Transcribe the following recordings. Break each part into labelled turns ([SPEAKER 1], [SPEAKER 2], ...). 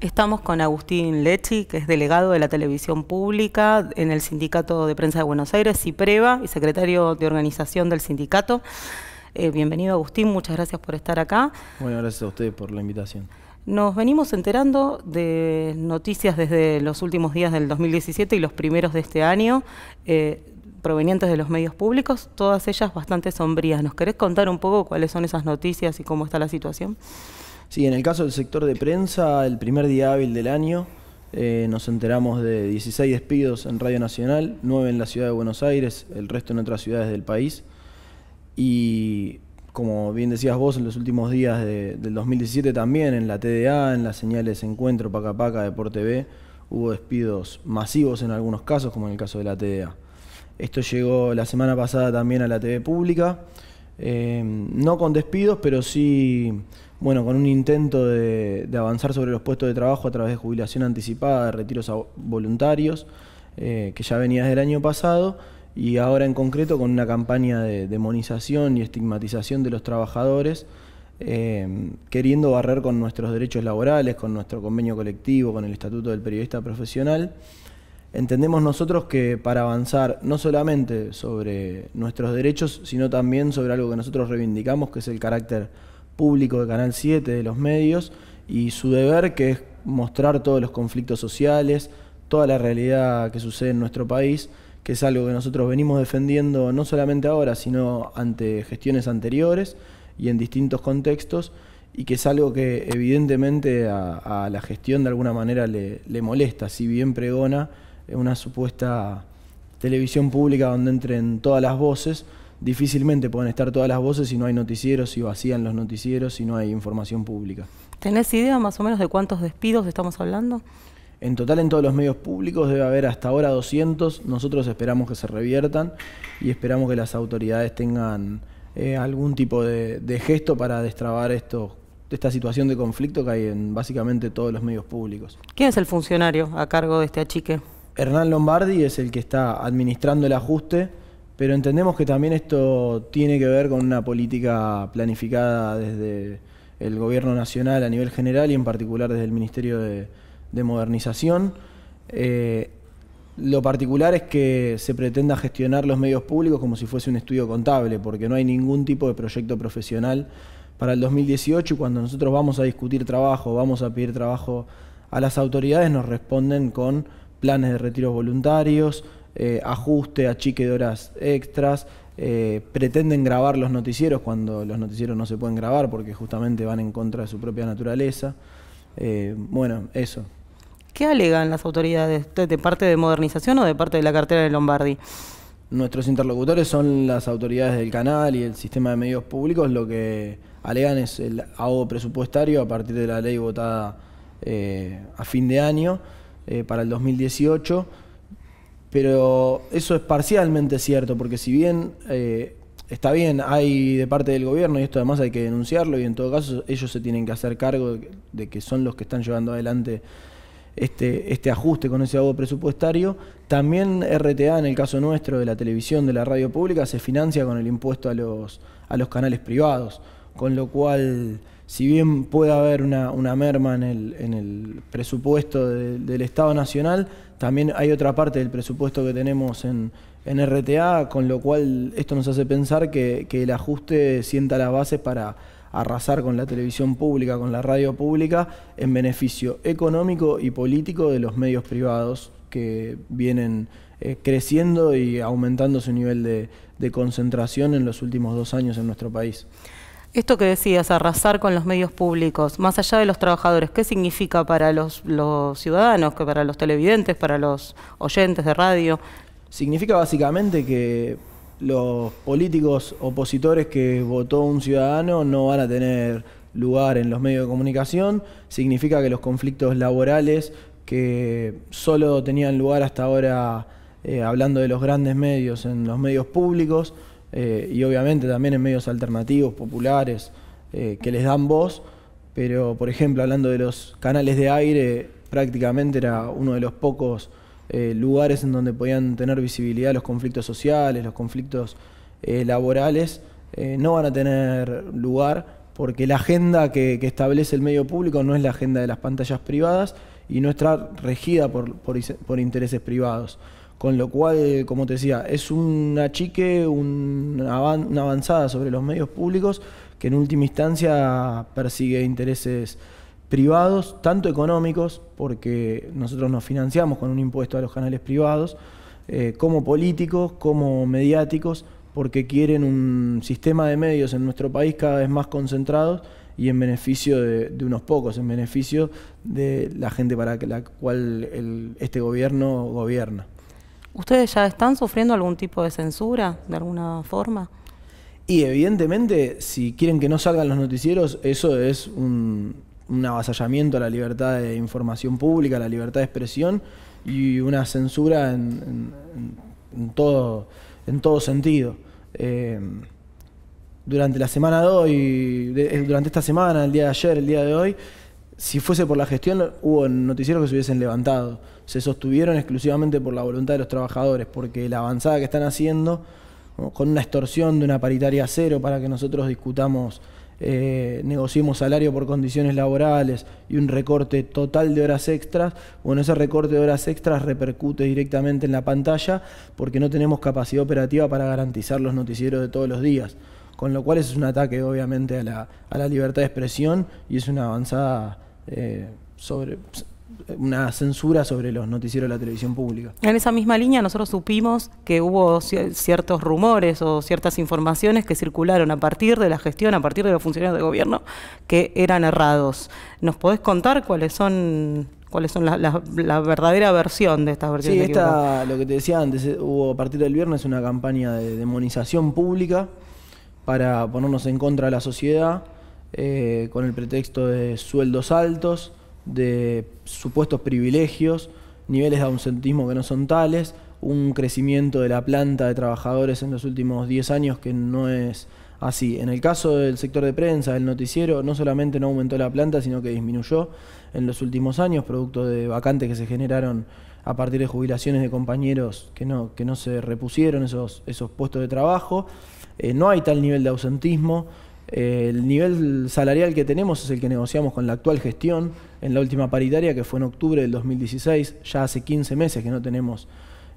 [SPEAKER 1] Estamos con Agustín Lechi, que es delegado de la televisión pública en el Sindicato de Prensa de Buenos Aires, CIPREVA, y secretario de organización del sindicato. Eh, bienvenido Agustín, muchas gracias por estar acá. Bueno,
[SPEAKER 2] gracias a ustedes por la invitación.
[SPEAKER 1] Nos venimos enterando de noticias desde los últimos días del 2017 y los primeros de este año, eh, provenientes de los medios públicos, todas ellas bastante sombrías. ¿Nos querés contar un poco cuáles son esas noticias y cómo está la situación?
[SPEAKER 2] Sí, en el caso del sector de prensa, el primer día hábil del año eh, nos enteramos de 16 despidos en Radio Nacional, 9 en la ciudad de Buenos Aires, el resto en otras ciudades del país. Y como bien decías vos, en los últimos días del 2017 también, en la TDA, en las señales Encuentro, Paca Paca, Deporte B, hubo despidos masivos en algunos casos, como en el caso de la TDA. Esto llegó la semana pasada también a la TV pública, eh, no con despidos, pero sí bueno, con un intento de, avanzar sobre los puestos de trabajo a través de jubilación anticipada, de retiros voluntarios, eh, que ya venía desde el año pasado, y ahora en concreto con una campaña de demonización y estigmatización de los trabajadores, eh, queriendo barrer con nuestros derechos laborales, con nuestro convenio colectivo, con el estatuto del periodista profesional. Entendemos nosotros que para avanzar no solamente sobre nuestros derechos, sino también sobre algo que nosotros reivindicamos, que es el carácter público de Canal 7, de los medios, y su deber que es mostrar todos los conflictos sociales, toda la realidad que sucede en nuestro país, que es algo que nosotros venimos defendiendo no solamente ahora, sino ante gestiones anteriores y en distintos contextos, y que es algo que evidentemente a, la gestión de alguna manera le, le molesta, si bien pregona eh, una supuesta televisión pública donde entren todas las voces, difícilmente pueden estar todas las voces si no hay noticieros, si vacían los noticieros, si no hay información pública.
[SPEAKER 1] ¿Tenés idea más o menos de cuántos
[SPEAKER 2] despidos estamos hablando? En total en todos los medios públicos debe haber hasta ahora 200. Nosotros esperamos que se reviertan y esperamos que las autoridades tengan eh, algún tipo de, gesto para destrabar esta situación de conflicto que hay en básicamente todos los medios públicos.
[SPEAKER 1] ¿Quién es el funcionario a cargo de este achique? Hernán Lombardi es el que está
[SPEAKER 2] administrando el ajuste pero entendemos que también esto tiene que ver con una política planificada desde el gobierno nacional a nivel general y en particular desde el Ministerio de, Modernización. Eh, lo particular es que se pretenda gestionar los medios públicos como si fuese un estudio contable, porque no hay ningún tipo de proyecto profesional para el 2018. Y Cuando nosotros vamos a discutir trabajo, vamos a pedir trabajo a las autoridades, nos responden con planes de retiros voluntarios, eh, ajuste, achique de horas extras. Eh, pretenden grabar los noticieros cuando los noticieros no se pueden grabar porque justamente van en contra de su propia naturaleza. Eh, bueno, eso.
[SPEAKER 1] ¿Qué alegan las autoridades de parte de modernización o de parte de la cartera de Lombardi?
[SPEAKER 2] Nuestros interlocutores son las autoridades del canal y el sistema de medios públicos. Lo que alegan es el ahogo presupuestario a partir de la ley votada a fin de año para el 2018 pero eso es parcialmente cierto, porque si bien eh, está bien, hay de parte del gobierno, y esto además hay que denunciarlo, y en todo caso ellos se tienen que hacer cargo de que son los que están llevando adelante este, este ajuste con ese agua presupuestario. También RTA, en el caso nuestro de la televisión, de la radio pública, se financia con el impuesto a los, a los canales privados, con lo cual, si bien puede haber una, merma en el, presupuesto del Estado Nacional, también hay otra parte del presupuesto que tenemos en, RTA, con lo cual esto nos hace pensar que, el ajuste sienta la base para arrasar con la televisión pública, con la radio pública, en beneficio económico y político de los medios privados que vienen eh, creciendo y aumentando su nivel de concentración en los últimos dos años en nuestro país.
[SPEAKER 1] Esto que decías, arrasar con los medios públicos, más allá de los trabajadores, ¿qué significa para los, ciudadanos, que para los televidentes, para los oyentes de radio?
[SPEAKER 2] Significa básicamente que los políticos opositores que votó un ciudadano no van a tener lugar en los medios de comunicación, significa que los conflictos laborales que solo tenían lugar hasta ahora eh, hablando de los grandes medios, en los medios públicos, eh, y obviamente también en medios alternativos, populares, eh, que les dan voz, pero por ejemplo hablando de los canales de aire, prácticamente era uno de los pocos eh, lugares en donde podían tener visibilidad los conflictos sociales, los conflictos laborales, no van a tener lugar porque la agenda que, establece el medio público no es la agenda de las pantallas privadas y no está regida por intereses privados. Con lo cual, como te decía, es una chique, una avanzada sobre los medios públicos que en última instancia persigue intereses privados, tanto económicos, porque nosotros nos financiamos con un impuesto a los canales privados, eh, como políticos, como mediáticos, porque quieren un sistema de medios en nuestro país cada vez más concentrados y en beneficio de, unos pocos, en beneficio de la gente para la cual este gobierno gobierna.
[SPEAKER 1] ¿Ustedes ya están sufriendo algún tipo de censura de alguna forma?
[SPEAKER 2] Y evidentemente, si quieren que no salgan los noticieros, eso es un, avasallamiento a la libertad de información pública, a la libertad de expresión y una censura en, todo, en todo sentido. Eh, durante la semana de hoy, eh, durante esta semana, el día de ayer, el día de hoy, si fuese por la gestión, hubo noticieros que se hubiesen levantado. Se sostuvieron exclusivamente por la voluntad de los trabajadores, porque la avanzada que están haciendo, con una extorsión de una paritaria cero para que nosotros discutamos, eh, negociemos salario por condiciones laborales y un recorte total de horas extras, bueno, ese recorte de horas extras repercute directamente en la pantalla porque no tenemos capacidad operativa para garantizar los noticieros de todos los días. Con lo cual es un ataque obviamente a la, a la libertad de expresión y es una avanzada eh, sobre una censura sobre los noticieros de la televisión pública.
[SPEAKER 1] En esa misma línea nosotros supimos que hubo ciertos rumores o ciertas informaciones que circularon a partir de la gestión, a partir de los funcionarios de gobierno, que eran errados. ¿Nos podés contar cuáles son cuáles son la, verdadera versión de estas versiones? Sí,
[SPEAKER 2] lo que te decía antes, eh, hubo a partir del viernes una campaña de demonización pública para ponernos en contra de la sociedad eh, con el pretexto de sueldos altos, de supuestos privilegios, niveles de ausentismo que no son tales, un crecimiento de la planta de trabajadores en los últimos 10 años que no es así. En el caso del sector de prensa, del noticiero, no solamente no aumentó la planta, sino que disminuyó en los últimos años, producto de vacantes que se generaron a partir de jubilaciones de compañeros que no, que no se repusieron esos, esos puestos de trabajo. Eh, no hay tal nivel de ausentismo. Eh, el nivel salarial que tenemos es el que negociamos con la actual gestión en la última paritaria, que fue en octubre del 2016, ya hace 15 meses que no tenemos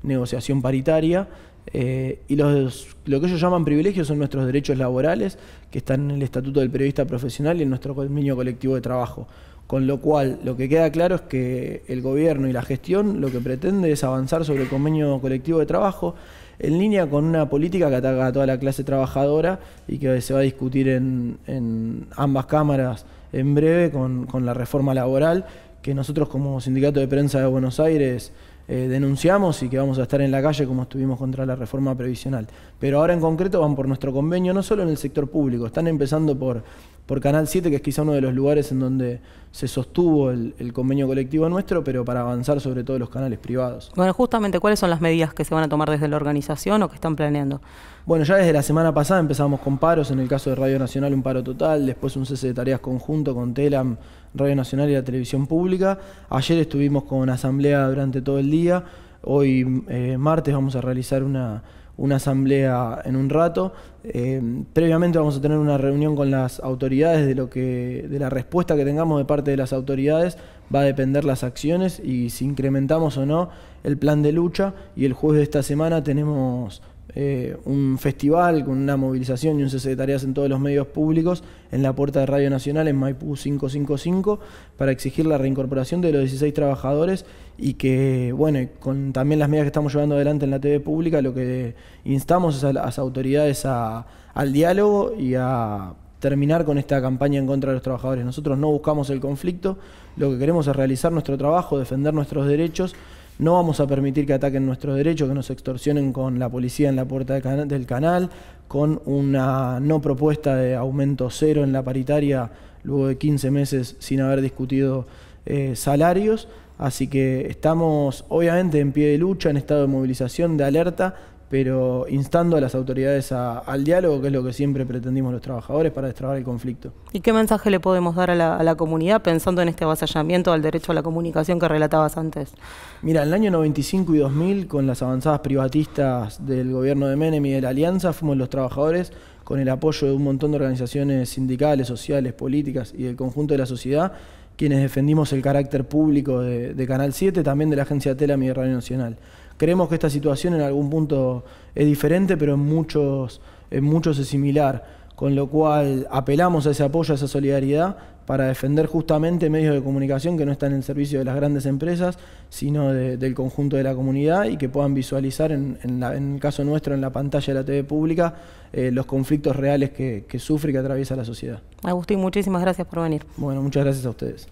[SPEAKER 2] negociación paritaria. Eh, y los, lo que ellos llaman privilegios son nuestros derechos laborales, que están en el Estatuto del Periodista Profesional y en nuestro convenio colectivo de trabajo. Con lo cual, lo que queda claro es que el gobierno y la gestión lo que pretende es avanzar sobre el convenio colectivo de trabajo, en línea con una política que ataca a toda la clase trabajadora y que se va a discutir en, ambas cámaras en breve con, la reforma laboral que nosotros como Sindicato de Prensa de Buenos Aires eh, denunciamos y que vamos a estar en la calle como estuvimos contra la reforma previsional. Pero ahora en concreto van por nuestro convenio, no solo en el sector público, están empezando por por Canal 7, que es quizá uno de los lugares en donde se sostuvo el, convenio colectivo nuestro, pero para avanzar sobre todo los canales privados.
[SPEAKER 1] Bueno, justamente, ¿cuáles son las medidas que se van a tomar desde la organización o que están planeando? Bueno, ya desde la semana pasada empezamos con paros, en el caso de Radio
[SPEAKER 2] Nacional un paro total, después un cese de tareas conjunto con TELAM, Radio Nacional y la Televisión Pública. Ayer estuvimos con asamblea durante todo el día Hoy eh, martes vamos a realizar una, asamblea en un rato. Eh, previamente vamos a tener una reunión con las autoridades de lo que, de la respuesta que tengamos de parte de las autoridades va a depender las acciones y si incrementamos o no el plan de lucha y el jueves de esta semana tenemos eh, un festival con una movilización y un cese de tareas en todos los medios públicos en la puerta de Radio Nacional en Maipú 555 para exigir la reincorporación de los 16 trabajadores y que, bueno, con también las medidas que estamos llevando adelante en la TV pública, lo que instamos es a las autoridades a, al diálogo y a terminar con esta campaña en contra de los trabajadores. Nosotros no buscamos el conflicto, lo que queremos es realizar nuestro trabajo, defender nuestros derechos no vamos a permitir que ataquen nuestros derechos, que nos extorsionen con la policía en la puerta del canal, con una no propuesta de aumento cero en la paritaria luego de 15 meses sin haber discutido eh, salarios. Así que estamos obviamente en pie de lucha, en estado de movilización, de alerta, pero instando a las autoridades al diálogo, que es lo que siempre pretendimos los trabajadores para destrabar el conflicto.
[SPEAKER 1] ¿Y qué mensaje le podemos dar a la, a la comunidad pensando en este avasallamiento al derecho a la comunicación que relatabas antes?
[SPEAKER 2] Mira, en el año 95 y 2000, con las avanzadas privatistas del gobierno de Menem y de la Alianza, fuimos los trabajadores con el apoyo de un montón de organizaciones sindicales, sociales, políticas y del conjunto de la sociedad quienes defendimos el carácter público de, Canal 7, también de la agencia de y Radio Nacional. Creemos que esta situación en algún punto es diferente, pero en muchos es similar, con lo cual apelamos a ese apoyo, a esa solidaridad para defender justamente medios de comunicación que no están en servicio de las grandes empresas, sino del conjunto de la comunidad y que puedan visualizar, en, el caso nuestro, en la pantalla de la TV pública, eh, los conflictos reales que, que sufre y que atraviesa la sociedad.
[SPEAKER 1] Agustín, muchísimas gracias por venir. Bueno, muchas gracias a ustedes.